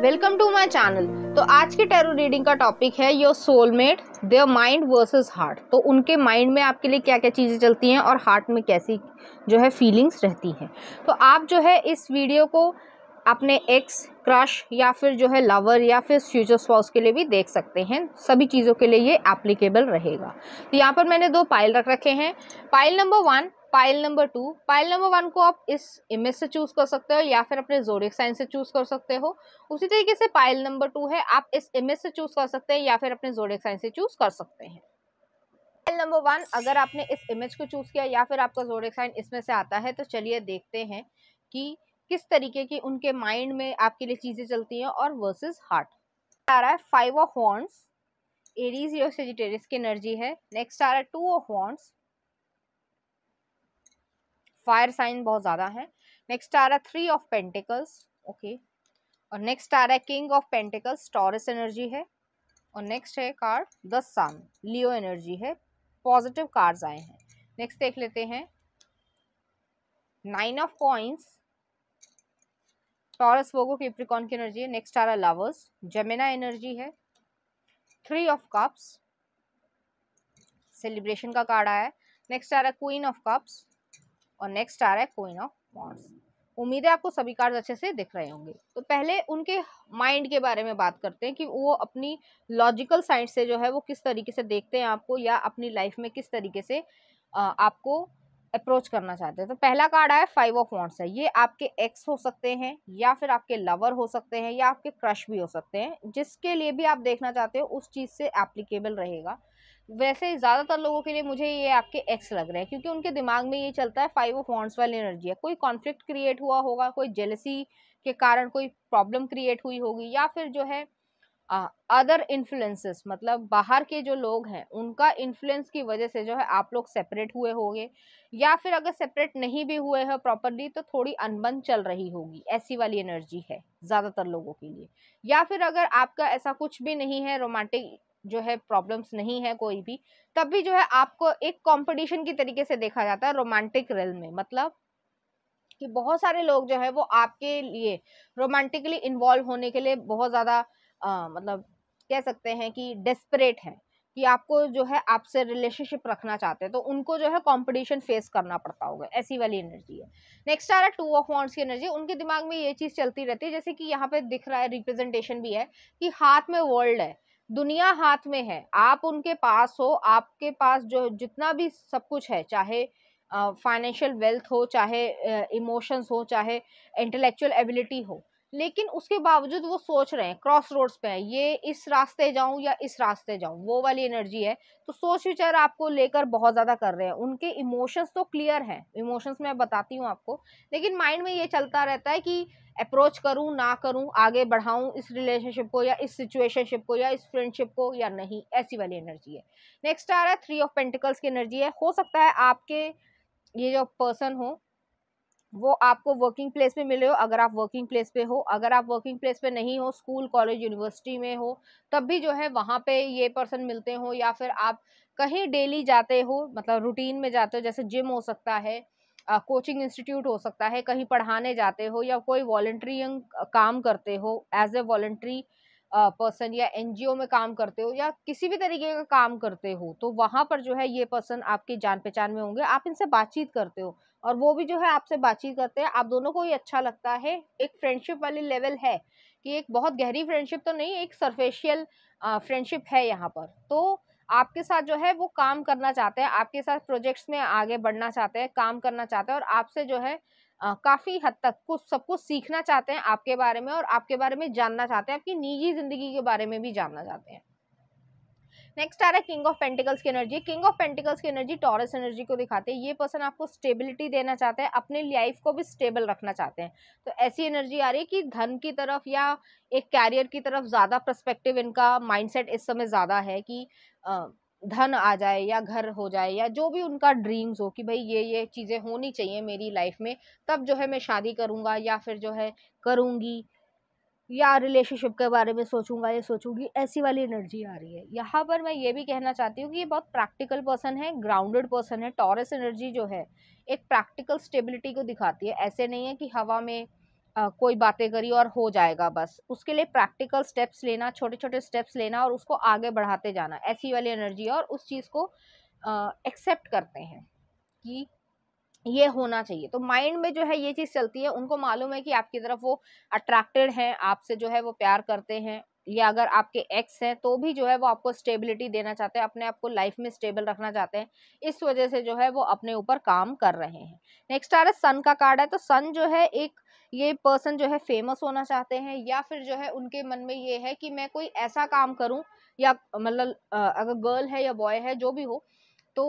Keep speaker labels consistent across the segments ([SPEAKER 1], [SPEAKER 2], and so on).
[SPEAKER 1] welcome to my channel तो आज के टेरो रीडिंग का टॉपिक है your soulmate their mind versus heart तो उनके माइंड में आपके लिए क्या क्या चीज़ें चलती हैं और हार्ट में कैसी जो है फीलिंग्स रहती हैं तो आप जो है इस वीडियो को अपने एक्स क्रश या फिर जो है लवर या फिर फ्यूचर स्पाउस के लिए भी देख सकते हैं सभी चीज़ों के लिए ये एप्लीकेबल रहेगा तो यहाँ पर मैंने दो पाइल रख रखे हैं pile number one pile number two pile number one को आप इस इमेज से चूज कर सकते हो या फिर अपने जोरिक साइन से चूज कर सकते हो उसी तरीके से पाइल नंबर टू है आप इस इमेज से चूज कर सकते हैं या फिर अपने जोरिक साइन से चूज कर सकते हैं पाइल नंबर वन अगर आपने इस इमेज को चूज किया या फिर आपका जोरिक साइन इसमें से आता है तो चलिए देखते हैं कि किस तरीके की उनके माइंड में आपके लिए चीजें चलती हैं और वर्सेज हार्ट आ रहा है five of horns Aries your Sagittarius की एनर्जी है नेक्स्ट आ रहा है two of horns fire sign बहुत ज़्यादा है नेक्स्ट आ रहा है थ्री ऑफ पेंटिकल्स ओके और नेक्स्ट आ रहा है king of pentacles Taurus energy है और नेक्स्ट है card the sun Leo energy है पॉजिटिव कार्ड्स आए हैं नेक्स्ट देख लेते हैं nine of coins Taurus Virgo Capricorn की एनर्जी है नेक्स्ट आ रहा लवर्स जमेना एनर्जी है थ्री ऑफ कप्स सेलिब्रेशन का कार्ड आया है नेक्स्ट आ रहा है क्वीन ऑफ कप्स और नेक्स्ट आ रहा है क्वीन ऑफ वॉन्ट्स उम्मीद है आपको सभी कार्ड अच्छे से दिख रहे होंगे तो पहले उनके माइंड के बारे में बात करते हैं कि वो अपनी लॉजिकल साइंस से जो है वो किस तरीके से देखते हैं आपको या अपनी लाइफ में किस तरीके से आपको अप्रोच करना चाहते हैं तो पहला कार्ड आया फाइव ऑफ वॉन्ट्स है ये आपके एक्स हो सकते हैं या फिर आपके लवर हो सकते हैं या आपके क्रश भी हो सकते हैं जिसके लिए भी आप देखना चाहते हो उस चीज़ से एप्लीकेबल रहेगा वैसे ज़्यादातर लोगों के लिए मुझे ये आपके एक्स लग रहे हैं क्योंकि उनके दिमाग में ये चलता है फाइव ऑफ वॉन्ट्स वाली एनर्जी है कोई कॉन्फ्लिक्ट क्रिएट हुआ होगा कोई जेलसी के कारण कोई प्रॉब्लम क्रिएट हुई होगी या फिर जो है अदर इन्फ्लुएंसेस मतलब बाहर के जो लोग हैं उनका इन्फ्लुएंस की वजह से जो है आप लोग सेपरेट हुए होंगे या फिर अगर सेपरेट नहीं भी हुए हैं प्रॉपरली तो थोड़ी अनबन चल रही होगी ऐसी वाली एनर्जी है ज़्यादातर लोगों के लिए या फिर अगर आपका ऐसा कुछ भी नहीं है रोमांटिक जो है प्रॉब्लम्स नहीं है कोई भी तब भी जो है आपको एक कंपटीशन की तरीके से देखा जाता है रोमांटिक रेल में मतलब कि बहुत सारे लोग जो है वो आपके लिए रोमांटिकली इन्वॉल्व होने के लिए बहुत ज़्यादा मतलब कह सकते हैं कि डेस्परेट हैं कि आपको जो है आपसे रिलेशनशिप रखना चाहते हैं तो उनको जो है कंपटीशन फेस करना पड़ता होगा ऐसी वाली एनर्जी है नेक्स्ट आ रहा है टू ऑफ वॉन्ट्स की एनर्जी उनके दिमाग में ये चीज़ चलती रहती है जैसे कि यहाँ पे दिख रहा है रिप्रेजेंटेशन भी है कि हाथ में वर्ल्ड है दुनिया हाथ में है आप उनके पास हो आपके पास जो जितना भी सब कुछ है चाहे फाइनेंशियल वेल्थ हो चाहे इमोशंस हो चाहे इंटेलेक्चुअल एबिलिटी हो लेकिन उसके बावजूद वो सोच रहे हैं क्रॉस रोड्स पे हैं ये इस रास्ते जाऊं या इस रास्ते जाऊं वो वाली एनर्जी है तो सोच विचार आपको लेकर बहुत ज़्यादा कर रहे हैं उनके इमोशंस तो क्लियर हैं इमोशंस मैं बताती हूँ आपको लेकिन माइंड में ये चलता रहता है कि अप्रोच करूं ना करूं आगे बढ़ाऊं इस रिलेशनशिप को या इस सिचुएशनशिप को या इस फ्रेंडशिप को या नहीं ऐसी वाली एनर्जी है नेक्स्ट आ रहा है थ्री ऑफ पेंटिकल्स की एनर्जी है हो सकता है आपके ये जो पर्सन हो वो आपको वर्किंग प्लेस पे मिले हो अगर आप वर्किंग प्लेस पे हो अगर आप वर्किंग प्लेस पे नहीं हो स्कूल कॉलेज यूनिवर्सिटी में हो तब भी जो है वहाँ पे ये पर्सन मिलते हो या फिर आप कहीं डेली जाते हो मतलब रूटीन में जाते हो जैसे जिम हो सकता है कोचिंग इंस्टीट्यूट हो सकता है कहीं पढ़ाने जाते हो या कोई वॉल्ट्री काम करते हो एज ए वॉल्ट्री पर्सन या एन में काम करते हो या किसी भी तरीके का काम करते हो तो वहाँ पर जो है ये पर्सन आपके जान पहचान में होंगे आप इनसे बातचीत करते हो और वो भी जो है आपसे बातचीत करते हैं आप दोनों को ही अच्छा लगता है एक फ्रेंडशिप वाली लेवल है कि एक बहुत गहरी फ्रेंडशिप तो नहीं एक सरफेशियल फ्रेंडशिप है यहाँ पर तो आपके साथ जो है वो काम करना चाहते हैं आपके साथ प्रोजेक्ट्स में आगे बढ़ना चाहते हैं काम करना चाहते हैं और आपसे जो है काफ़ी हद तक कुछ सब कुछ सीखना चाहते हैं आपके बारे में और आपके बारे में जानना चाहते हैं आपकी निजी ज़िंदगी के बारे में भी जानना चाहते हैं नेक्स्ट आ रहा है किंग ऑफ पेंटिकल्स की एनर्जी किंग ऑफ पेंटिकल्स की एनर्जी टॉरस एनर्जी को दिखाते हैं ये पर्सन आपको स्टेबिलिटी देना चाहते हैं अपनी लाइफ को भी स्टेबल रखना चाहते हैं तो ऐसी एनर्जी आ रही है कि धन की तरफ या एक कैरियर की तरफ ज़्यादा प्रस्पेक्टिव इनका माइंड इस समय ज़्यादा है कि धन आ जाए या घर हो जाए या जो भी उनका ड्रीम्स हो कि भाई ये ये चीज़ें होनी चाहिए मेरी लाइफ में तब जो है मैं शादी करूँगा या फिर जो है करूँगी या रिलेशनशिप के बारे में सोचूंगा या सोचूंगी ऐसी वाली एनर्जी आ रही है यहाँ पर मैं ये भी कहना चाहती हूँ कि ये बहुत प्रैक्टिकल पर्सन है ग्राउंडेड पर्सन है टॉरस एनर्जी जो है एक प्रैक्टिकल स्टेबिलिटी को दिखाती है ऐसे नहीं है कि हवा में आ, कोई बातें करी और हो जाएगा बस उसके लिए प्रैक्टिकल स्टेप्स लेना छोटे छोटे स्टेप्स लेना और उसको आगे बढ़ाते जाना ऐसी वाली एनर्जी और उस चीज़ को एक्सेप्ट करते हैं कि ये होना चाहिए तो माइंड में जो है ये चीज़ चलती है उनको मालूम है कि आपकी तरफ वो अट्रैक्टेड हैं आपसे जो है वो प्यार करते हैं या अगर आपके एक्स हैं तो भी जो है वो आपको स्टेबिलिटी देना चाहते हैं अपने आप को लाइफ में स्टेबल रखना चाहते हैं इस वजह से जो है वो अपने ऊपर काम कर रहे हैं नेक्स्ट आ रहा है सन का कार्ड है तो सन जो है एक ये पर्सन जो है फेमस होना चाहते हैं या फिर जो है उनके मन में ये है कि मैं कोई ऐसा काम करूं या मतलब अगर गर्ल है या बॉय है जो भी हो तो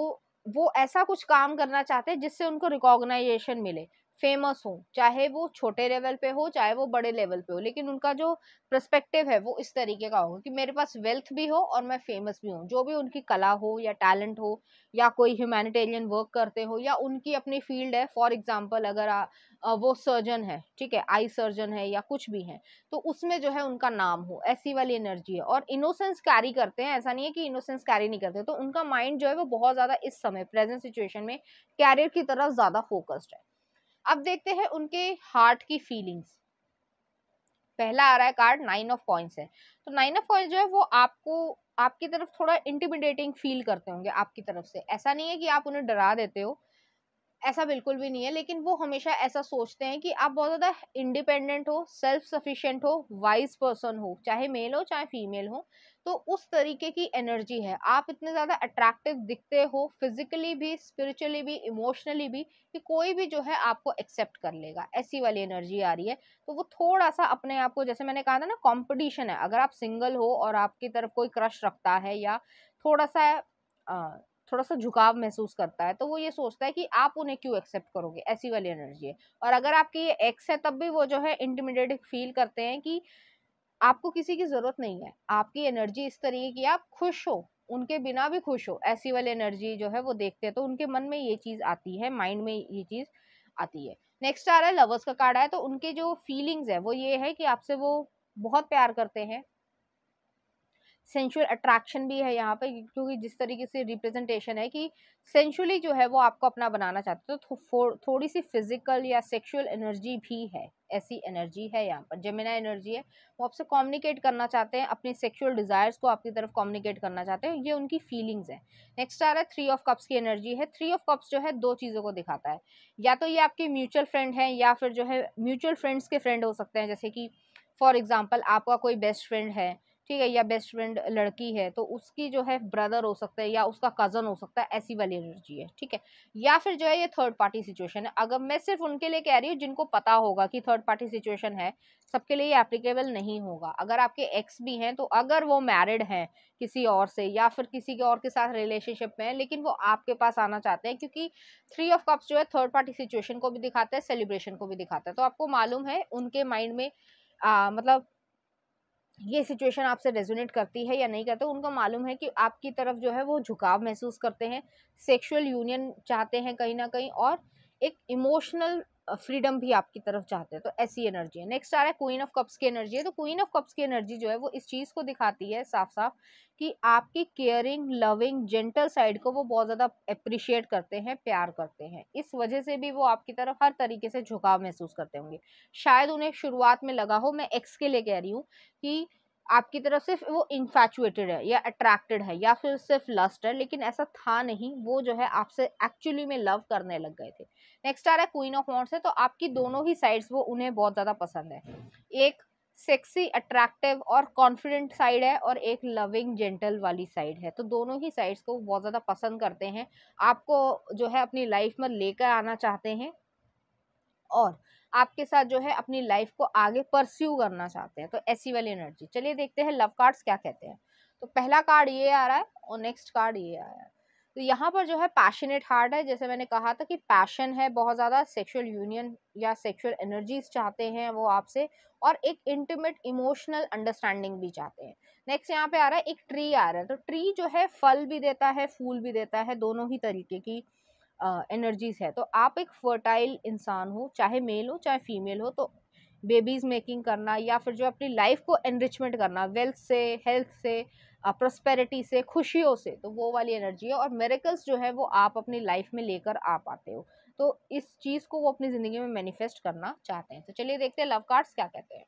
[SPEAKER 1] वो ऐसा कुछ काम करना चाहते हैं जिससे उनको रिकॉग्नाइजेशन मिले फेमस हो चाहे वो छोटे लेवल पे हो चाहे वो बड़े लेवल पे हो लेकिन उनका जो प्रस्पेक्टिव है वो इस तरीके का हो कि मेरे पास वेल्थ भी हो और मैं फेमस भी हूँ जो भी उनकी कला हो या टैलेंट हो या कोई ह्यूमैनिटेरियन वर्क करते हो या उनकी अपनी फील्ड है फॉर एग्जांपल अगर आ, वो सर्जन है ठीक है आई सर्जन है या कुछ भी है तो उसमें जो है उनका नाम हो ऐसी वाली एनर्जी है और इनोसेंस कैरी करते हैं ऐसा नहीं है कि इनोसेंस कैरी नहीं करते तो उनका माइंड जो है वो बहुत ज़्यादा इस समय प्रेजेंट सिचुएशन में कैरियर की तरफ ज़्यादा फोकस्ड है अब देखते हैं उनके हार्ट की फीलिंग्स पहला आ रहा है कार्ड नाइन ऑफ कॉइन्स है तो नाइन ऑफ कॉइन्स जो है वो आपको आपकी तरफ थोड़ा इंटिमिडेटिंग फील करते होंगे आपकी तरफ से ऐसा नहीं है कि आप उन्हें डरा देते हो ऐसा बिल्कुल भी नहीं है लेकिन वो हमेशा ऐसा सोचते हैं कि आप बहुत ज़्यादा इंडिपेंडेंट हो सेल्फ सफिशेंट हो वाइज पर्सन हो चाहे मेल हो चाहे फीमेल हो तो उस तरीके की एनर्जी है आप इतने ज़्यादा अट्रैक्टिव दिखते हो फिजिकली भी स्पिरिचुअली भी इमोशनली भी कि कोई भी जो है आपको एक्सेप्ट कर लेगा ऐसी वाली एनर्जी आ रही है तो वो थोड़ा सा अपने आप को जैसे मैंने कहा था ना कॉम्पिटिशन है अगर आप सिंगल हो और आपकी तरफ कोई क्रश रखता है या थोड़ा सा थोड़ा सा झुकाव महसूस करता है तो वो ये सोचता है कि आप उन्हें क्यों एक्सेप्ट करोगे ऐसी वाली एनर्जी है और अगर आपकी ये एक्स है तब भी वो जो है इंटिमिडेट फील करते हैं कि आपको किसी की ज़रूरत नहीं है आपकी एनर्जी इस तरीके की आप खुश हो उनके बिना भी खुश हो ऐसी वाली एनर्जी जो है वो देखते हैं तो उनके मन में ये चीज़ आती है माइंड में ये चीज़ आती है नेक्स्ट आ रहा है लवर्स का कार्ड है तो उनके जो फीलिंग्स है वो ये है कि आपसे वो बहुत प्यार करते हैं सेंशुअल अट्रैक्शन भी है यहाँ पे क्योंकि जिस तरीके से रिप्रेजेंटेशन है कि सेंशुअली जो है वो आपको अपना बनाना चाहते हो तो थो, थोड़ी सी फिजिकल या सेक्सुअल एनर्जी भी है ऐसी एनर्जी है यहाँ पर जमिना एनर्जी है वो आपसे कम्युनिकेट करना चाहते हैं अपने सेक्सुअल डिज़ायर्स को आपकी तरफ कम्युनिकेट करना चाहते हैं ये उनकी फीलिंग्स है नेक्स्ट आ रहा है थ्री ऑफ कप्स की एनर्जी है थ्री ऑफ कप्स जो है दो चीज़ों को दिखाता है या तो ये आपके म्यूचुअल फ्रेंड हैं या फिर जो है म्यूचुअल फ्रेंड्स के फ्रेंड हो सकते हैं जैसे कि फॉर एग्ज़ाम्पल आपका कोई बेस्ट फ्रेंड है ठीक है या बेस्ट फ्रेंड लड़की है तो उसकी जो है ब्रदर हो सकता है या उसका कज़न हो सकता है ऐसी वाली एनर्जी है ठीक है या फिर जो है ये थर्ड पार्टी सिचुएशन है अगर मैं सिर्फ उनके लिए कह रही हूँ जिनको पता होगा कि थर्ड पार्टी सिचुएशन है सबके लिए ये एप्लीकेबल नहीं होगा अगर आपके एक्स भी हैं तो अगर वो मैरिड हैं किसी और से या फिर किसी के और के साथ रिलेशनशिप में लेकिन वो आपके पास आना चाहते हैं क्योंकि थ्री ऑफ कप्स जो है थर्ड पार्टी सिचुएशन को भी दिखाता है सेलिब्रेशन को भी दिखाता है तो आपको मालूम है उनके माइंड में आ, मतलब ये सिचुएशन आपसे रेजोनेट करती है या नहीं करते उनको मालूम है कि आपकी तरफ जो है वो झुकाव महसूस करते हैं सेक्सुअल यूनियन चाहते हैं कहीं ना कहीं और एक इमोशनल फ्रीडम भी आपकी तरफ चाहते हैं तो ऐसी एनर्जी है नेक्स्ट आ रहा है क्वीन ऑफ कप्स की एनर्जी है तो क्वीन ऑफ कप्स की एनर्जी जो है वो इस चीज़ को दिखाती है साफ साफ कि आपकी केयरिंग लविंग जेंटल साइड को वो बहुत ज़्यादा अप्रिशिएट करते हैं प्यार करते हैं इस वजह से भी वो आपकी तरफ हर तरीके से झुकाव महसूस करते होंगे शायद उन्हें शुरुआत में लगा हो मैं एक्स के लिए कह रही हूँ कि आपकी तरफ सिर्फ वो इन्फेचुएटेड है या अट्रैक्टेड है या फिर सिर्फ लस्ट है लेकिन ऐसा था नहीं वो जो है आपसे एक्चुअली में लव करने लग गए थे नेक्स्ट आ रहा है क्वीन ऑफ वॉन्ट्स है तो आपकी दोनों ही साइड्स वो उन्हें बहुत ज़्यादा पसंद है एक सेक्सी अट्रैक्टिव और कॉन्फिडेंट साइड है और एक लविंग जेंटल वाली साइड है तो दोनों ही साइड्स को बहुत ज़्यादा पसंद करते हैं आपको जो है अपनी लाइफ में लेकर आना चाहते हैं और आपके साथ जो है अपनी लाइफ को आगे परस्यू करना चाहते हैं तो ऐसी वाली एनर्जी चलिए देखते हैं लव कार्ड्स क्या कहते हैं तो पहला कार्ड ये आ रहा है और नेक्स्ट कार्ड ये आ रहा है तो यहाँ पर जो है पैशनेट हार्ट है जैसे मैंने कहा था कि पैशन है बहुत ज़्यादा सेक्सुअल यूनियन या सेक्सुअल एनर्जीज चाहते हैं वो आपसे और एक इंटीमेट इमोशनल अंडरस्टैंडिंग भी चाहते हैं नेक्स्ट यहाँ पे आ रहा है एक ट्री आ रहा है तो ट्री जो है फल भी देता है फूल भी देता है दोनों ही तरीके की एनर्जीज है तो आप एक फर्टाइल इंसान हो चाहे मेल हो चाहे फीमेल हो तो बेबीज़ मेकिंग करना या फिर जो अपनी लाइफ को एनरिचमेंट करना वेल्थ से हेल्थ से प्रॉस्पेरिटी से खुशियों से तो वो वाली एनर्जी है और मेरेकल्स जो है वो आप अपनी लाइफ में लेकर आ पाते हो तो इस चीज़ को वो अपनी ज़िंदगी में मैनिफेस्ट करना चाहते हैं तो चलिए देखते हैं लव कार्ड्स क्या कहते हैं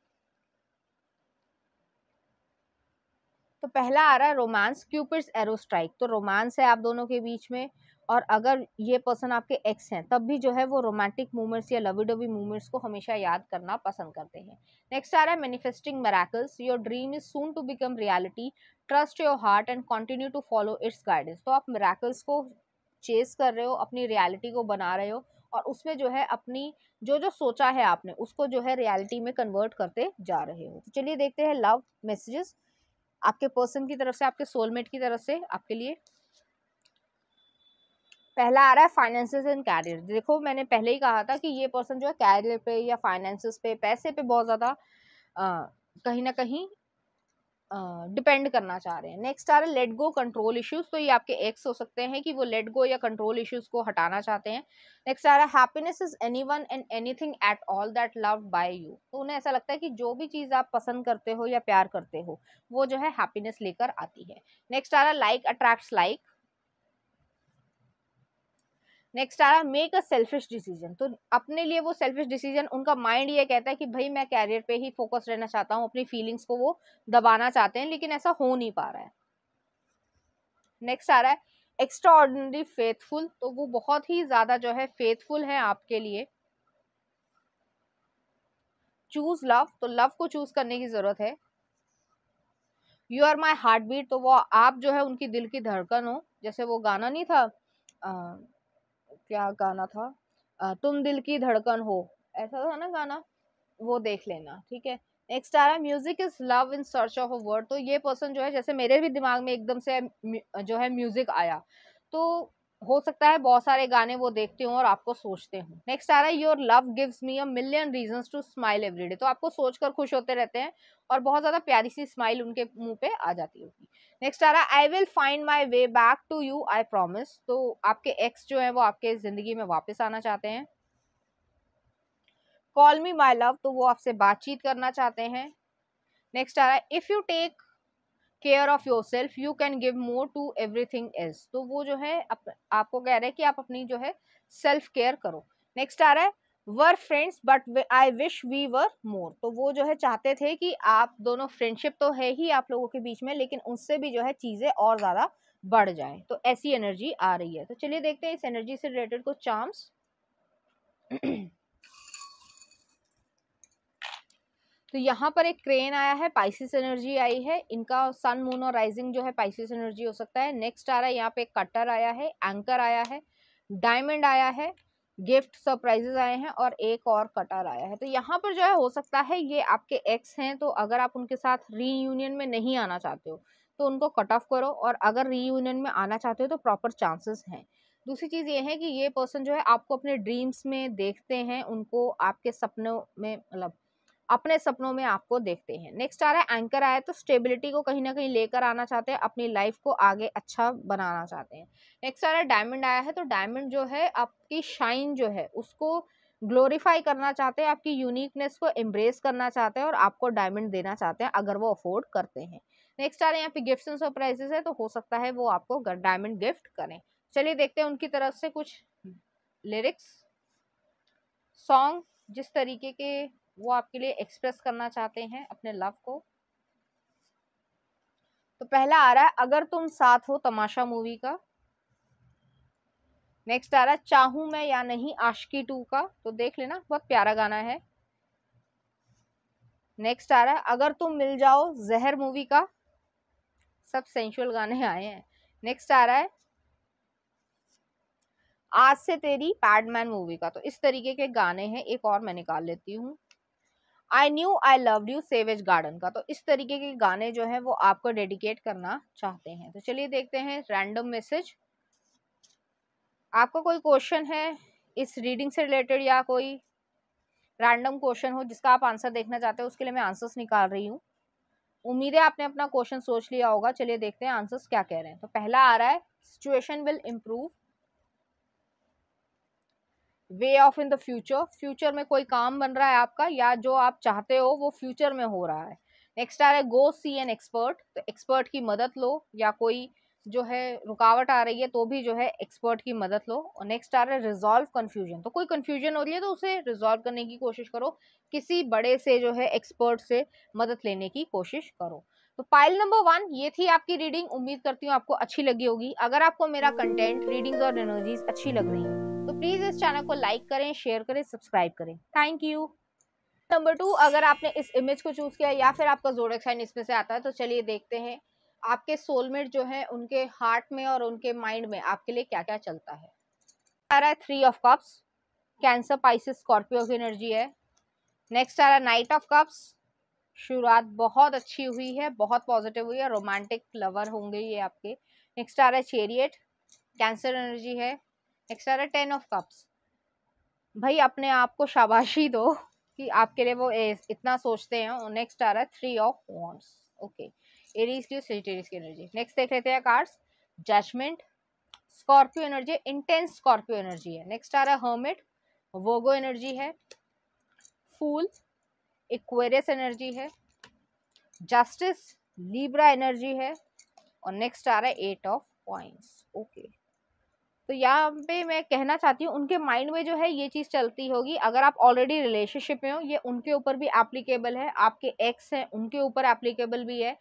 [SPEAKER 1] तो पहला आ रहा है रोमांस क्यूपिड्स एरो स्ट्राइक तो रोमांस है आप दोनों के बीच में और अगर ये पर्सन आपके एक्स हैं तब भी जो है वो रोमांटिक मूवमेंट्स या लवी डवी मूवमेंट्स को हमेशा याद करना पसंद करते हैं नेक्स्ट आ रहा है manifesting miracles your dream is soon to become reality trust your heart and continue to follow its guidance तो आप मेराकल्स को चेस कर रहे हो अपनी रियालिटी को बना रहे हो और उसमें जो है अपनी जो जो सोचा है आपने उसको जो है रियालिटी में कन्वर्ट करते जा रहे हो तो चलिए देखते हैं लव मैसेजेस आपके पर्सन की तरफ से आपके सोलमेट की तरफ से आपके लिए पहला आ रहा है फाइनेंसिस एंड कैरियर देखो मैंने पहले ही कहा था कि ये पर्सन जो है कैरियर पे या फाइनेंसेस पे पैसे पे बहुत ज़्यादा कहीं ना कहीं डिपेंड करना चाह रहे हैं नेक्स्ट आ रहा है लेट गो कंट्रोल इश्यूज तो ये आपके एक्स हो सकते हैं कि वो लेट गो या कंट्रोल इश्यूज को हटाना चाहते हैं नेक्स्ट आ रहा है happiness is anyone and anything at all that love by you तो उन्हें ऐसा लगता है कि जो भी चीज़ आप पसंद करते हो या प्यार करते हो वो जो है हैप्पीनेस लेकर आती है नेक्स्ट आ रहा है लाइक अट्रैक्ट्स लाइक नेक्स्ट आ रहा है मेक अ सेल्फिश डिसीजन तो अपने लिए वो सेल्फिश डिसीजन उनका माइंड ये कहता है कि भाई मैं कैरियर पे ही फोकस रहना चाहता हूँ अपनी फीलिंग्स को वो दबाना चाहते हैं लेकिन ऐसा हो नहीं पा रहा है नेक्स्ट आ रहा है एक्स्ट्रा ऑर्डनरी फेथफुल तो वो बहुत ही ज़्यादा जो है फेथफुल है आपके लिए चूज लव तो लव को चूज करने की ज़रूरत है you are my heartbeat तो वो आप जो है उनकी दिल की धड़कन हो जैसे वो गाना नहीं था आ, क्या गाना था तुम दिल की धड़कन हो ऐसा था ना गाना वो देख लेना ठीक है नेक्स्ट आ रहा है music is love in search of a word तो ये पर्सन जो है जैसे मेरे भी दिमाग में एकदम से जो है म्यूजिक आया तो हो सकता है बहुत सारे गाने वो देखते हो और आपको सोचते हो नेक्स्ट आ रहा है your love gives me a million reason to smile everyday तो आपको सोचकर खुश होते रहते हैं और बहुत ज़्यादा प्यारी सी स्माइल उनके मुंह पे आ जाती होगी नेक्स्ट आ रहा है I will find my way back to you I promise तो आपके एक्स जो है वो आपके ज़िंदगी में वापस आना चाहते हैं कॉल मी माई लव तो वो आपसे बातचीत करना चाहते हैं नेक्स्ट आ रहा है if you take care of yourself you can give more to everything else तो वो जो है अप, आपको कह रहे हैं कि आप अपनी जो है सेल्फ केयर करो नेक्स्ट आ रहा है were friends but I wish we were more तो वो जो है चाहते थे कि आप दोनों फ्रेंडशिप तो है ही आप लोगों के बीच में लेकिन उससे भी जो है चीज़ें और ज़्यादा बढ़ जाए तो ऐसी एनर्जी आ रही है तो चलिए देखते हैं इस एनर्जी से रिलेटेड कुछ चार्म्स तो यहाँ पर एक क्रेन आया है पाइसिस एनर्जी आई है इनका सन मून और राइजिंग जो है पाइसिस एनर्जी हो सकता है नेक्स्ट आ रहा है यहाँ पे कटर आया है एंकर आया है डायमंड आया है गिफ्ट सरप्राइजेस आए हैं और एक और कटर आया है तो यहाँ पर जो है हो सकता है ये आपके एक्स हैं तो अगर आप उनके साथ री में नहीं आना चाहते हो तो उनको कट ऑफ करो और अगर री में आना चाहते हो तो प्रॉपर चांसेस हैं दूसरी चीज़ ये है कि ये पर्सन जो है आपको अपने ड्रीम्स में देखते हैं उनको आपके सपनों में मतलब अपने सपनों में आपको देखते हैं नेक्स्ट आ रहा है एंकर आया तो स्टेबिलिटी को कहीं ना कहीं लेकर आना चाहते हैं अपनी लाइफ को आगे अच्छा बनाना चाहते हैं नेक्स्ट आ रहा है डायमंड आया है तो डायमंड जो है आपकी शाइन जो है उसको ग्लोरीफाई करना चाहते हैं आपकी यूनिकनेस को एम्ब्रेस करना चाहते हैं और आपको डायमंड देना चाहते हैं अगर वो अफोर्ड करते हैं नेक्स्ट आ रहे हैं यहाँ पे गिफ्ट एंड सरप्राइजेस है तो हो सकता है वो आपको डायमंड गिफ्ट करें चलिए देखते हैं उनकी तरफ से कुछ लिरिक्स सॉन्ग जिस तरीके के वो आपके लिए एक्सप्रेस करना चाहते हैं अपने लव को तो पहला आ रहा है अगर तुम साथ हो तमाशा मूवी का नेक्स्ट आ रहा है चाहूं मैं या नहीं आशकी टू का तो देख लेना बहुत प्यारा गाना है नेक्स्ट आ रहा है अगर तुम मिल जाओ जहर मूवी का सब सेंशुअल गाने आए हैं नेक्स्ट आ रहा है आज से तेरी पैडमैन मूवी का तो इस तरीके के गाने हैं एक और मैं निकाल लेती हूँ I knew I love you Savage Garden का तो इस तरीके के गाने जो है वो आपको डेडिकेट करना चाहते हैं तो चलिए देखते हैं रैंडम मैसेज आपका कोई क्वेश्चन है इस रीडिंग से रिलेटेड या कोई रैंडम क्वेश्चन हो जिसका आप आंसर देखना चाहते हो उसके लिए मैं आंसर्स निकाल रही हूँ उम्मीद है आपने अपना क्वेश्चन सोच लिया होगा चलिए देखते हैं आंसर्स क्या कह रहे हैं तो पहला आ रहा है situation will improve way off in the future future में कोई काम बन रहा है आपका या जो आप चाहते हो वो फ्यूचर में हो रहा है नेक्स्ट आ रहा है गो सी एन एक्सपर्ट तो एक्सपर्ट की मदद लो या कोई जो है रुकावट आ रही है तो भी जो है एक्सपर्ट की मदद लो और नेक्स्ट आ रहा है रिजॉल्व कन्फ्यूजन तो कोई कन्फ्यूजन हो रही है तो उसे रिजॉल्व करने की कोशिश करो किसी बड़े से जो है एक्सपर्ट से मदद लेने की कोशिश करो तो पाइल नंबर वन ये थी आपकी रीडिंग उम्मीद करती हूँ आपको अच्छी लगी होगी अगर आपको मेरा कंटेंट रीडिंग्स और एनर्जीज अच्छी लग रही है तो प्लीज़ इस चैनल को लाइक करें शेयर करें सब्सक्राइब करें थैंक यू नंबर टू अगर आपने इस इमेज को चूज़ किया या फिर आपका जोड़क साइन इसमें से आता है तो चलिए देखते हैं आपके सोलमेट जो है उनके हार्ट में और उनके माइंड में आपके लिए क्या क्या चलता है आ रहा है three of cups Cancer Pisces Scorpio की एनर्जी है नेक्स्ट आ रहा है नाइट ऑफ कप्स शुरुआत बहुत अच्छी हुई है बहुत पॉजिटिव हुई है रोमांटिक लवर होंगे ये आपके नेक्स्ट आ रहा है चेरियट कैंसर एनर्जी है एक्स्ट्रा टेन ऑफ कप्स भाई अपने आप को शाबाशी दो कि आपके लिए वो इतना सोचते हैं और नेक्स्ट आ रहा है three of wands okay Aries की सेजिटेरियस की एनर्जी नेक्स्ट देख लेते हैं cards judgement Scorpio energy intense Scorpio energy है नेक्स्ट आ रहा है हर्मिट वोगो एनर्जी है फूल इक्वेरियस एनर्जी है जस्टिस लीब्रा एनर्जी है और नेक्स्ट आ रहा है एट ऑफ पॉइंट्स ओके तो यहाँ पे मैं कहना चाहती हूँ उनके माइंड में जो है ये चीज़ चलती होगी अगर आप ऑलरेडी रिलेशनशिप में हो ये उनके ऊपर भी एप्लीकेबल है आपके एक्स हैं उनके ऊपर एप्लीकेबल भी है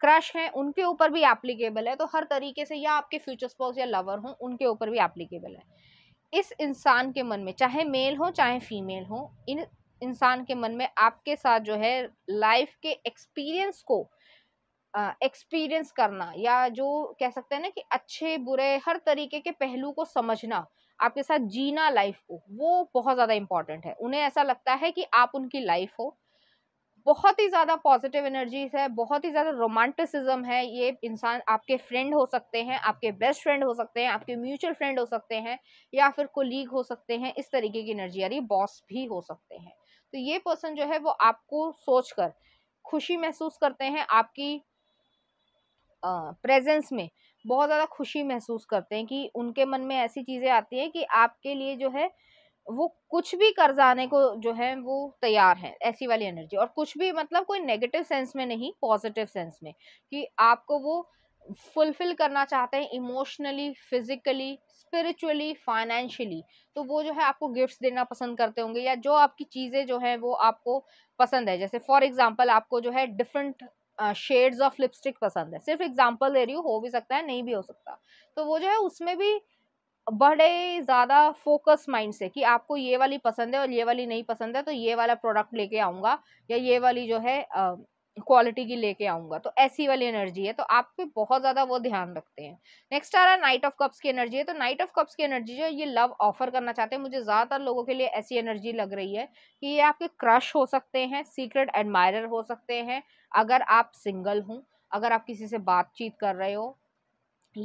[SPEAKER 1] क्रश हैं उनके ऊपर भी एप्लीकेबल है तो हर तरीके से या आपके फ्यूचर स्पाउस या लवर हों उनके ऊपर भी एप्लीकेबल है इस इंसान के मन में चाहे मेल हो चाहे फीमेल हो इन इंसान के मन में आपके साथ जो है लाइफ के एक्सपीरियंस को एक्सपीरियंस करना या जो कह सकते हैं ना कि अच्छे बुरे हर तरीके के पहलू को समझना आपके साथ जीना लाइफ को वो बहुत ज़्यादा इम्पॉर्टेंट है उन्हें ऐसा लगता है कि आप उनकी लाइफ हो बहुत ही ज़्यादा पॉजिटिव एनर्जीज है बहुत ही ज़्यादा रोमांटिसिज्म है ये इंसान आपके फ्रेंड हो सकते हैं आपके बेस्ट फ्रेंड हो सकते हैं आपके म्यूचुअल फ्रेंड हो सकते हैं या फिर कोलीग हो सकते हैं इस तरीके की एनर्जी आ बॉस भी हो सकते हैं तो ये पर्सन जो है वो आपको सोच कर खुशी महसूस करते हैं आपकी प्रेजेंस में बहुत ज़्यादा खुशी महसूस करते हैं कि उनके मन में ऐसी चीज़ें आती हैं कि आपके लिए जो है वो कुछ भी कर जाने को जो है वो तैयार हैं ऐसी वाली एनर्जी और कुछ भी मतलब कोई नेगेटिव सेंस में नहीं पॉजिटिव सेंस में कि आपको वो फुलफिल करना चाहते हैं इमोशनली फिजिकली स्पिरिचुअली फाइनेंशियली तो वो जो है आपको गिफ्ट्स देना पसंद करते होंगे या जो आपकी चीज़ें जो हैं वो आपको पसंद है जैसे फॉर एग्जांपल आपको जो है डिफरेंट शेड्स ऑफ लिपस्टिक पसंद है सिर्फ एग्जांपल दे रही हूँ हो भी सकता है नहीं भी हो सकता तो वो जो है उसमें भी बड़े ज़्यादा फोकस माइंड से कि आपको ये वाली पसंद है और ये वाली नहीं पसंद है तो ये वाला प्रोडक्ट लेके आऊँगा या ये वाली जो है क्वालिटी की लेके आऊँगा तो ऐसी वाली एनर्जी है तो आप पे बहुत ज़्यादा वो ध्यान रखते हैं नेक्स्ट आ रहा है नाइट ऑफ कप्स की एनर्जी है तो नाइट ऑफ कप्स की एनर्जी जो है ये लव ऑफर करना चाहते हैं मुझे ज़्यादातर लोगों के लिए ऐसी एनर्जी लग रही है कि ये आपके क्रश हो सकते हैं सीक्रेट एडमायर हो सकते हैं अगर आप सिंगल हों अगर आप किसी से बातचीत कर रहे हो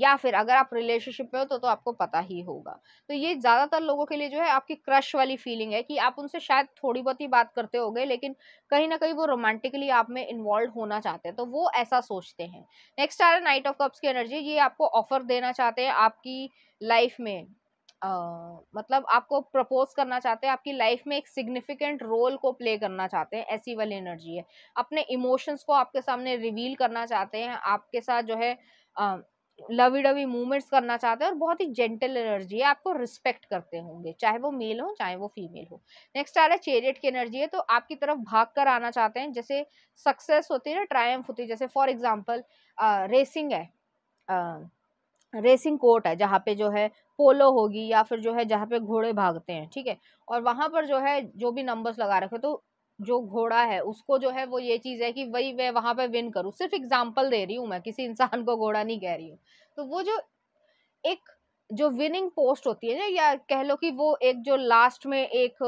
[SPEAKER 1] या फिर अगर आप रिलेशनशिप में हो तो, तो आपको पता ही होगा तो ये ज़्यादातर लोगों के लिए जो है आपकी क्रश वाली फीलिंग है कि आप उनसे शायद थोड़ी बहुत ही बात करते हो लेकिन कहीं ना कहीं वो रोमांटिकली आप में इन्वॉल्व होना चाहते हैं तो वो ऐसा सोचते हैं नेक्स्ट आ रहा है नाइट ऑफ कप्स की एनर्जी ये आपको ऑफर देना चाहते हैं आपकी लाइफ में आ, मतलब आपको प्रपोज करना चाहते हैं आपकी लाइफ में एक सिग्निफिकेंट रोल को प्ले करना चाहते हैं ऐसी वाली एनर्जी है अपने इमोशंस को आपके सामने रिवील करना चाहते हैं आपके साथ जो है आ, लवी डवी मूवमेंट्स करना चाहते हैं और बहुत ही जेंटल एनर्जी है आपको रिस्पेक्ट करते होंगे चाहे वो मेल हो चाहे वो फीमेल हो नेक्स्ट आ रहा है चेरियट की एनर्जी है तो आपकी तरफ भाग कर आना चाहते हैं जैसे सक्सेस होती है ना ट्रायम्फ होती है जैसे फॉर एग्जाम्पल रेसिंग है आ, रेसिंग कोर्ट है जहाँ पे जो है पोलो होगी या फिर जो है जहाँ पे घोड़े भागते हैं ठीक है और वहाँ पर जो है जो भी नंबर्स लगा रखे तो जो घोड़ा है उसको जो है वो ये चीज है कि वही मैं वहां पे विन करूँ सिर्फ एग्जाम्पल दे रही हूँ मैं किसी इंसान को घोड़ा नहीं कह रही हूँ तो वो जो एक जो विनिंग पोस्ट होती है ना या कह लो कि वो एक जो लास्ट में एक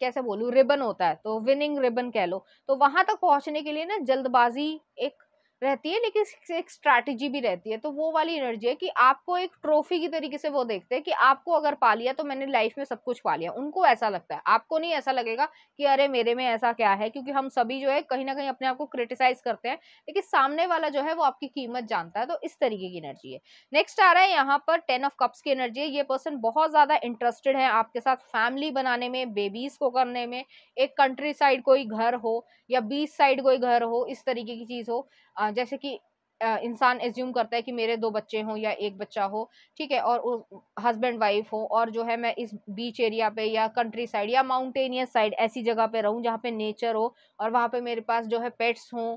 [SPEAKER 1] कैसे बोलूँ रिबन होता है तो विनिंग रिबन कह लो तो वहां तक पहुंचने के लिए ना जल्दबाजी एक रहती है लेकिन एक स्ट्रैटेजी भी रहती है तो वो वाली एनर्जी है कि आपको एक ट्रॉफी की तरीके से वो देखते हैं कि आपको अगर पा लिया तो मैंने लाइफ में सब कुछ पा लिया उनको ऐसा लगता है आपको नहीं ऐसा लगेगा कि अरे मेरे में ऐसा क्या है क्योंकि हम सभी जो है कहीं ना कहीं अपने आप को क्रिटिसाइज करते हैं लेकिन सामने वाला जो है वो आपकी कीमत जानता है तो इस तरीके की एनर्जी है नेक्स्ट आ रहा है यहाँ पर टेन ऑफ कप्स की एनर्जी है ये पर्सन बहुत ज़्यादा इंटरेस्टेड है आपके साथ फैमिली बनाने में बेबीज़ को करने में एक कंट्री साइड कोई घर हो या बीच साइड कोई घर हो इस तरीके की चीज़ हो जैसे कि इंसान एज्यूम करता है कि मेरे दो बच्चे हों या एक बच्चा हो ठीक है और हस्बैंड वाइफ हो और जो है मैं इस बीच एरिया पे या कंट्री साइड या माउंटेनियस साइड ऐसी जगह पे रहूँ जहाँ पे नेचर हो और वहाँ पे मेरे पास जो है पेट्स हों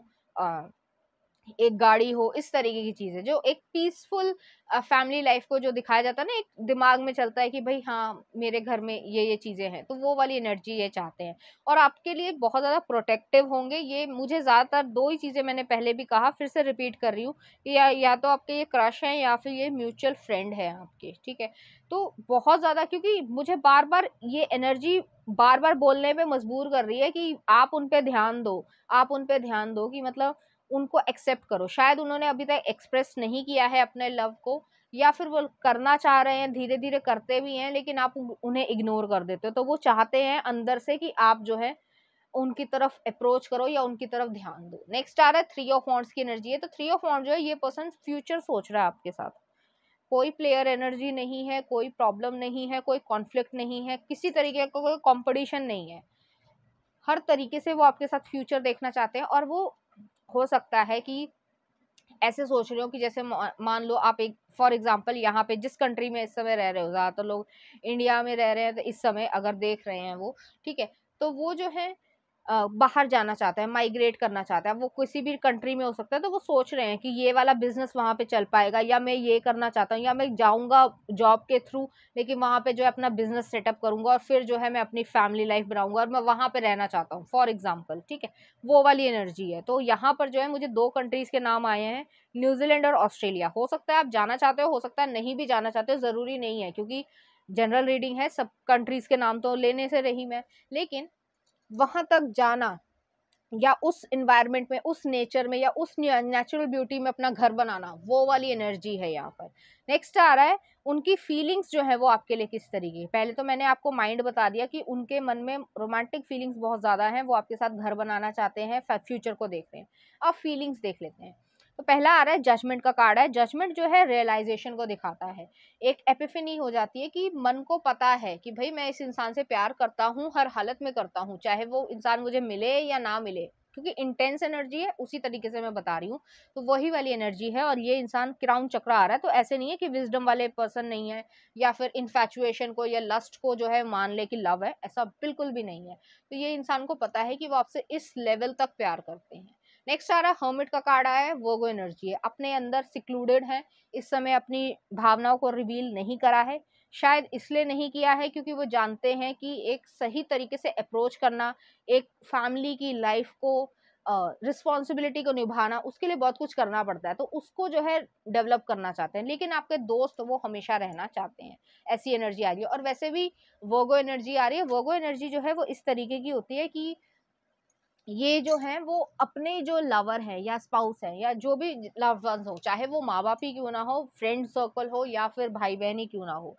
[SPEAKER 1] एक गाड़ी हो इस तरीके की चीज़ें जो एक पीसफुल फैमिली लाइफ को जो दिखाया जाता है ना एक दिमाग में चलता है कि भाई हाँ मेरे घर में ये ये चीज़ें हैं तो वो वाली एनर्जी ये चाहते हैं और आपके लिए बहुत ज़्यादा प्रोटेक्टिव होंगे ये मुझे ज़्यादातर दो ही चीज़ें मैंने पहले भी कहा फिर से रिपीट कर रही हूँ या या तो आपके ये क्रश हैं या फिर ये म्यूचुअल फ्रेंड है आपके ठीक है तो बहुत ज़्यादा क्योंकि मुझे बार बार ये एनर्जी बार बार बोलने पे मजबूर कर रही है कि आप उन पे ध्यान दो आप उन पे ध्यान दो कि मतलब उनको एक्सेप्ट करो शायद उन्होंने अभी तक एक्सप्रेस नहीं किया है अपने लव को या फिर वो करना चाह रहे हैं धीरे धीरे करते भी हैं लेकिन आप उन्हें इग्नोर कर देते हो तो वो चाहते हैं अंदर से कि आप जो है उनकी तरफ अप्रोच करो या उनकी तरफ ध्यान दो नेक्स्ट आ रहा है थ्री ऑफ वॉन्ट्स की एनर्जी है तो थ्री ऑफ वॉन्ट जो है ये पर्सन फ्यूचर सोच रहा है आपके साथ कोई प्लेयर एनर्जी नहीं है कोई प्रॉब्लम नहीं है कोई कॉन्फ्लिक्ट नहीं है किसी तरीके का कोई कॉम्पिटिशन नहीं है हर तरीके से वो आपके साथ फ्यूचर देखना चाहते हैं और वो हो सकता है कि ऐसे सोच रहे हो कि जैसे मान लो आप एक फॉर एग्जांपल यहाँ पे जिस कंट्री में इस समय रह रहे हो ज़्यादातर लोग इंडिया में रह रहे हैं तो इस समय अगर देख रहे हैं वो ठीक है तो वो जो है बाहर जाना चाहता है माइग्रेट करना चाहता है वो किसी भी कंट्री में हो सकता है तो वो सोच रहे हैं कि ये वाला बिजनेस वहाँ पे चल पाएगा या मैं ये करना चाहता हूँ या मैं जाऊँगा जॉब के थ्रू लेकिन वहाँ पे जो है अपना बिजनेस सेटअप करूँगा और फिर जो है मैं अपनी फैमिली लाइफ बनाऊँगा और मैं वहाँ पर रहना चाहता हूँ फॉर एग्जाम्पल ठीक है वो वाली एनर्जी है तो यहाँ पर जो है मुझे दो कंट्रीज़ के नाम आए हैं न्यूजीलैंड और ऑस्ट्रेलिया हो सकता है आप जाना चाहते हो हो सकता है नहीं भी जाना चाहते हो ज़रूरी नहीं है क्योंकि जनरल रीडिंग है सब कंट्रीज़ के नाम तो लेने से रही मैं लेकिन वहाँ तक जाना या उस इन्वायरमेंट में उस नेचर में या उस नेचुरल ब्यूटी में अपना घर बनाना वो वाली एनर्जी है यहाँ पर नेक्स्ट आ रहा है उनकी फीलिंग्स जो है वो आपके लिए किस तरीके पहले तो मैंने आपको माइंड बता दिया कि उनके मन में रोमांटिक फीलिंग्स बहुत ज़्यादा हैं वो आपके साथ घर बनाना चाहते हैं फ्यूचर को देखते हैं अब फीलिंग्स देख लेते हैं तो पहला आ रहा है जजमेंट का कार्ड है जजमेंट जो है रियलाइजेशन को दिखाता है एक एपिफिनी हो जाती है कि मन को पता है कि भाई मैं इस इंसान से प्यार करता हूँ हर हालत में करता हूँ चाहे वो इंसान मुझे मिले या ना मिले क्योंकि इंटेंस एनर्जी है उसी तरीके से मैं बता रही हूँ तो वही वाली एनर्जी है और ये इंसान क्राउन चक्र आ रहा है तो ऐसे नहीं है कि विजडम वाले पर्सन नहीं है या फिर इन्फेचुएशन को या लस्ट को जो है मान ले कि लव है ऐसा बिल्कुल भी नहीं है तो ये इंसान को पता है कि वो आपसे इस लेवल तक प्यार करते हैं नेक्स्ट आ रहा है हर्मिट का कार्ड आया है गो एनर्जी है अपने अंदर सिक्लूडेड है इस समय अपनी भावनाओं को रिवील नहीं करा है शायद इसलिए नहीं किया है क्योंकि वो जानते हैं कि एक सही तरीके से अप्रोच करना एक फैमिली की लाइफ को रिस्पॉन्सिबिलिटी को निभाना उसके लिए बहुत कुछ करना पड़ता है तो उसको जो है डेवलप करना चाहते हैं लेकिन आपके दोस्त वो हमेशा रहना चाहते हैं ऐसी एनर्जी आ रही है और वैसे भी वोगो एनर्जी आ रही है वोगो एनर्जी जो है वो इस तरीके की होती है कि ये जो है वो अपने जो लवर हैं या स्पाउस हैं या जो भी लव वंस हो चाहे वो माँ बाप ही क्यों ना हो फ्रेंड सर्कल हो या फिर भाई बहन ही क्यों ना हो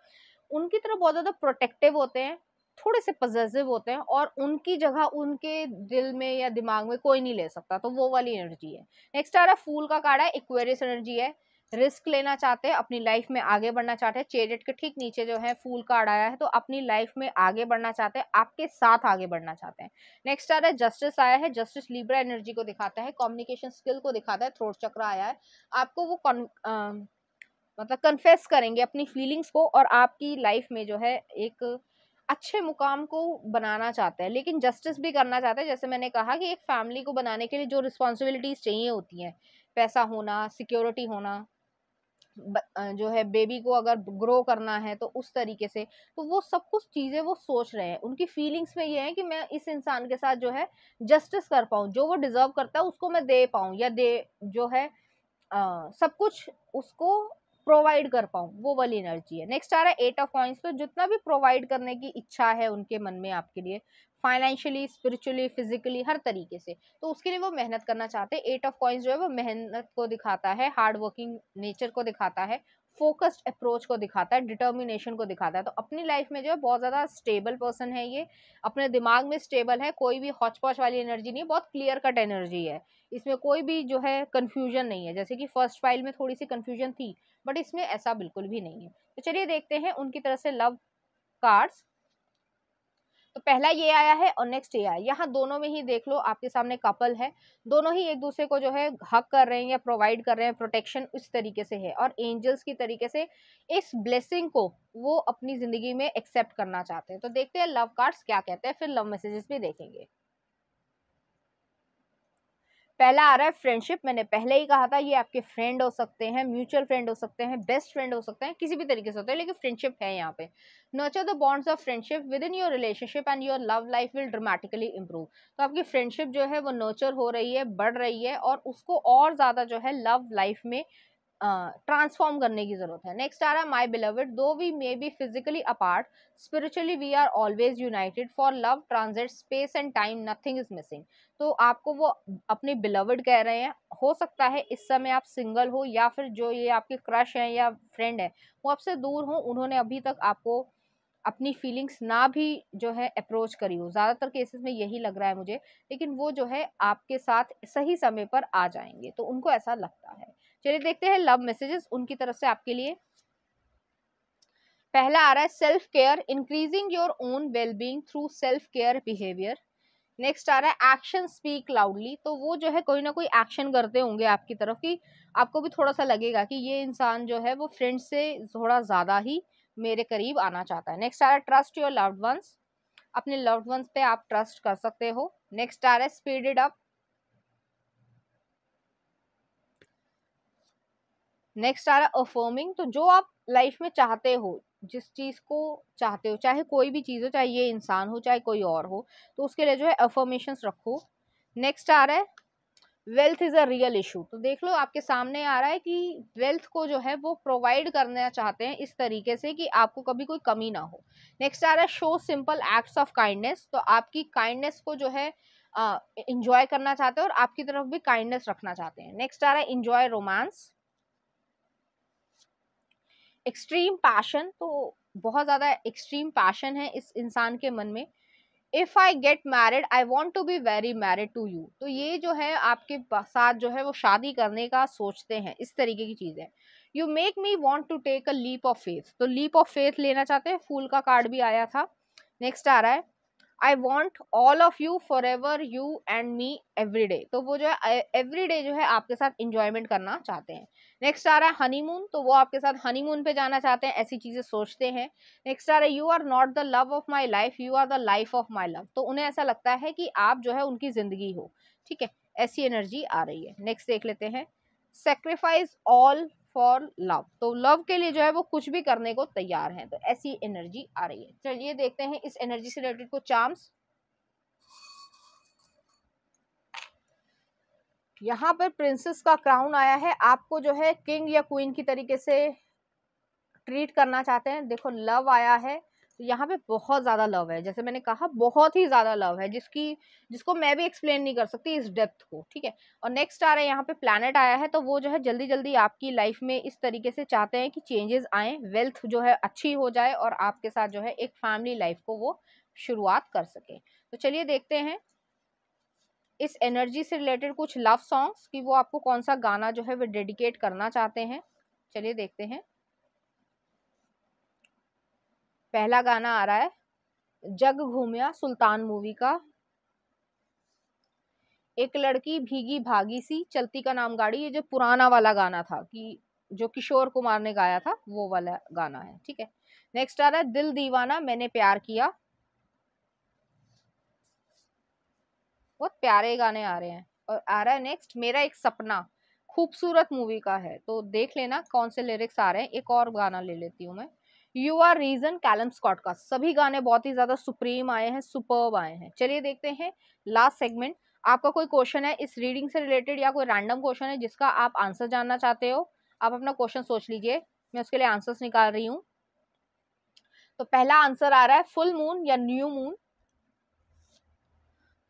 [SPEAKER 1] उनकी तरफ बहुत ज़्यादा प्रोटेक्टिव होते हैं थोड़े से पजेसिव होते हैं और उनकी जगह उनके दिल में या दिमाग में कोई नहीं ले सकता तो वो वाली एनर्जी है नेक्स्ट आ रहा है फूल का कार्ड है इक्वेरियस एनर्जी है रिस्क लेना चाहते हैं अपनी लाइफ में आगे बढ़ना चाहते हैं चेरियट के ठीक नीचे जो है फूल कार्ड आया है तो अपनी लाइफ में आगे बढ़ना चाहते हैं आपके साथ आगे बढ़ना चाहते हैं नेक्स्ट आ रहा है जस्टिस आया है जस्टिस लिब्रा एनर्जी को दिखाता है कम्युनिकेशन स्किल को दिखाता है थ्रोट चक्र आया है आपको वो कन, मतलब कन्फेस करेंगे अपनी फीलिंग्स को और आपकी लाइफ में जो है एक अच्छे मुकाम को बनाना चाहते हैं लेकिन जस्टिस भी करना चाहते हैं जैसे मैंने कहा कि एक फैमिली को बनाने के लिए जो रिस्पॉन्सिबिलिटीज़ चाहिए होती हैं पैसा होना सिक्योरिटी होना जो है बेबी को अगर ग्रो करना है तो उस तरीके से तो वो सब कुछ चीज़ें वो सोच रहे हैं उनकी फीलिंग्स में ये है कि मैं इस इंसान के साथ जो है जस्टिस कर पाऊँ जो वो डिज़र्व करता है उसको मैं दे पाऊँ या दे जो है आ, सब कुछ उसको प्रोवाइड कर पाऊँ वो वाली एनर्जी है नेक्स्ट आ रहा है एट ऑफ पॉइंट्स तो जितना भी प्रोवाइड करने की इच्छा है उनके मन में आपके लिए फाइनेंशियली स्पिरिचुअली फिजिकली हर तरीके से तो उसके लिए वो मेहनत करना चाहते हैं एट ऑफ कॉइन्स जो है वो मेहनत को दिखाता है हार्ड वर्किंग नेचर को दिखाता है फोकस्ड अप्रोच को दिखाता है डिटर्मिनेशन को दिखाता है तो अपनी लाइफ में जो है बहुत ज़्यादा स्टेबल पर्सन है ये अपने दिमाग में स्टेबल है कोई भी हौचपौच वाली एनर्जी नहीं है बहुत क्लियर कट एनर्जी है इसमें कोई भी जो है कन्फ्यूजन नहीं है जैसे कि फर्स्ट फाइल में थोड़ी सी कन्फ्यूजन थी बट इसमें ऐसा बिल्कुल भी नहीं है तो चलिए देखते हैं उनकी तरफ से लव कार्ड्स तो पहला ये आया है और नेक्स्ट ये आया यहाँ दोनों में ही देख लो आपके सामने कपल है दोनों ही एक दूसरे को जो है हक कर रहे हैं या प्रोवाइड कर रहे हैं प्रोटेक्शन इस तरीके से है और एंजल्स की तरीके से इस ब्लेसिंग को वो अपनी ज़िंदगी में एक्सेप्ट करना चाहते हैं तो देखते हैं लव कार्ड्स क्या कहते हैं फिर लव मैसेजेस भी देखेंगे पहला आ रहा है फ्रेंडशिप मैंने पहले ही कहा था ये आपके फ्रेंड हो सकते हैं म्यूचुअल फ्रेंड हो सकते हैं बेस्ट फ्रेंड हो सकते हैं किसी भी तरीके से होते हैं लेकिन फ्रेंडशिप है यहाँ पे nurture the bonds of friendship within your relationship and your love life will dramatically improve तो आपकी फ्रेंडशिप जो है वो नोचर हो रही है बढ़ रही है और उसको और ज़्यादा जो है लव लाइफ में ट्रांसफॉर्म करने की जरूरत है नेक्स्ट आ रहा है my beloved though we may be physically apart spiritually we are always united for love transit space and time nothing is missing तो आपको वो अपने बिलवड कह रहे हैं हो सकता है इस समय आप सिंगल हो या फिर जो ये आपके क्रश हैं या फ्रेंड है वो आपसे दूर हो उन्होंने अभी तक आपको अपनी फीलिंग्स ना भी जो है अप्रोच करी हो ज़्यादातर केसेस में यही लग रहा है मुझे लेकिन वो जो है आपके साथ सही समय पर आ जाएंगे तो उनको ऐसा लगता है चलिए देखते हैं लव मैसेजेस उनकी तरफ से आपके लिए पहला आ रहा है self care increasing your own wellbeing through self care behaviour next आ रहा है एक्शन स्पीक लाउडली तो वो जो है कोई ना कोई एक्शन करते होंगे आपकी तरफ कि आपको भी थोड़ा सा लगेगा कि ये इंसान जो है वो फ्रेंड से थोड़ा ज़्यादा ही मेरे करीब आना चाहता है नेक्स्ट आ रहा है ट्रस्ट योर लव्ड वंस अपने लव्ड वंस पे आप ट्रस्ट कर सकते हो नेक्स्ट आ रहा है स्पीडेड अप नेक्स्ट आ रहा है अफर्मिंग तो जो आप लाइफ में चाहते हो जिस चीज़ को चाहते हो चाहे कोई भी चीज़ हो चाहे ये इंसान हो चाहे कोई और हो तो उसके लिए जो है अफर्मेशन रखो नेक्स्ट आ रहा है wealth is a real issue तो देख लो आपके सामने आ रहा है कि वेल्थ को जो है वो प्रोवाइड करना चाहते हैं इस तरीके से कि आपको कभी कोई कमी ना हो नेक्स्ट आ रहा है show simple acts of kindness तो आपकी काइंडनेस को जो है इंजॉय करना चाहते हैं और आपकी तरफ भी काइंडनेस रखना चाहते हैं नेक्स्ट आ रहा है इंजॉय रोमांस एक्सट्रीम पैशन तो बहुत ज़्यादा एक्सट्रीम पैशन है इस इंसान के मन में if I get married I want to be very married to you तो ये जो है आपके साथ जो है वो शादी करने का सोचते हैं इस तरीके की चीज़ है you make me want to take a leap of faith तो लीप ऑफ फेथ लेना चाहते हैं फूल का कार्ड भी आया था नेक्स्ट आ रहा है I want all of you forever you and me every day तो वो जो है एवरी डे जो है आपके साथ इंजॉयमेंट करना चाहते हैं नेक्स्ट आ रहा है हनीमून तो वो आपके साथ हनीमून पे जाना चाहते हैं ऐसी चीज़ें सोचते हैं नेक्स्ट आ रहा है you are not the love of my life you are the life of my love तो उन्हें ऐसा लगता है कि आप जो है उनकी ज़िंदगी हो ठीक है ऐसी एनर्जी आ रही है नेक्स्ट देख लेते हैं सेक्रीफाइज ऑल फॉर लव तो लव के लिए जो है वो कुछ भी करने को तैयार हैं तो ऐसी एनर्जी आ रही है चलिए देखते हैं इस एनर्जी से रिलेटेड कुछ चार्म्स यहाँ पर प्रिंसेस का क्राउन आया है आपको जो है किंग या क्वीन की तरीके से ट्रीट करना चाहते हैं देखो लव आया है तो यहाँ पे बहुत ज़्यादा लव है जैसे मैंने कहा बहुत ही ज़्यादा लव है जिसकी जिसको मैं भी एक्सप्लेन नहीं कर सकती इस डेप्थ को ठीक है और नेक्स्ट आ रहा है यहाँ पे प्लानट आया है तो वो जो है जल्दी जल्दी आपकी लाइफ में इस तरीके से चाहते हैं कि चेंजेस आएँ वेल्थ जो है अच्छी हो जाए और आपके साथ जो है एक फैमिली लाइफ को वो शुरुआत कर सकें तो चलिए देखते हैं इस एनर्जी से रिलेटेड कुछ लव सॉन्ग्स कि वो आपको कौन सा गाना जो है वो डेडिकेट करना चाहते हैं चलिए देखते हैं पहला गाना आ रहा है जग घूमया सुल्तान मूवी का एक लड़की भीगी भागी सी चलती का नाम गाड़ी ये जो पुराना वाला गाना था कि जो किशोर कुमार ने गाया था वो वाला गाना है ठीक है नेक्स्ट आ रहा है दिल दीवाना मैंने प्यार किया बहुत प्यारे गाने आ रहे हैं और आ रहा है नेक्स्ट मेरा एक सपना खूबसूरत मूवी का है तो देख लेना कौन से लिरिक्स आ रहे हैं एक और गाना ले लेती हूँ मैं you are reason Calum Scott का सभी गाने बहुत ही ज्यादा सुप्रीम आए हैं सुपर्ब आए हैं चलिए देखते हैं लास्ट सेगमेंट आपका कोई क्वेश्चन है इस रीडिंग से रिलेटेड या कोई रैंडम क्वेश्चन है जिसका आप आंसर जानना चाहते हो आप अपना क्वेश्चन सोच लीजिए मैं उसके लिए आंसर्स निकाल रही हूँ तो पहला आंसर आ रहा है फुल मून या न्यू मून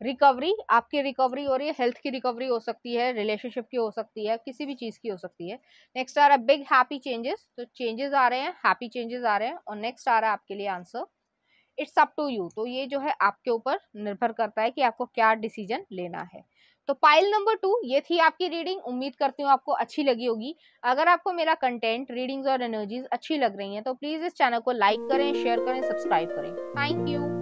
[SPEAKER 1] रिकवरी आपकी रिकवरी हो रही है हेल्थ की रिकवरी हो सकती है रिलेशनशिप की हो सकती है किसी भी चीज़ की हो सकती है नेक्स्ट आ रहा है बिग हैप्पी चेंजेस तो चेंजेस आ रहे हैं हैप्पी चेंजेस आ रहे हैं और नेक्स्ट आ रहा है आपके लिए answer it's up to you तो ये जो है आपके ऊपर निर्भर करता है कि आपको क्या डिसीजन लेना है तो पाइल नंबर टू ये थी आपकी रीडिंग उम्मीद करती हूँ आपको अच्छी लगी होगी अगर आपको मेरा कंटेंट रीडिंग्स और एनर्जीज अच्छी लग रही हैं तो प्लीज़ इस चैनल को लाइक करें शेयर करें सब्सक्राइब करें थैंक यू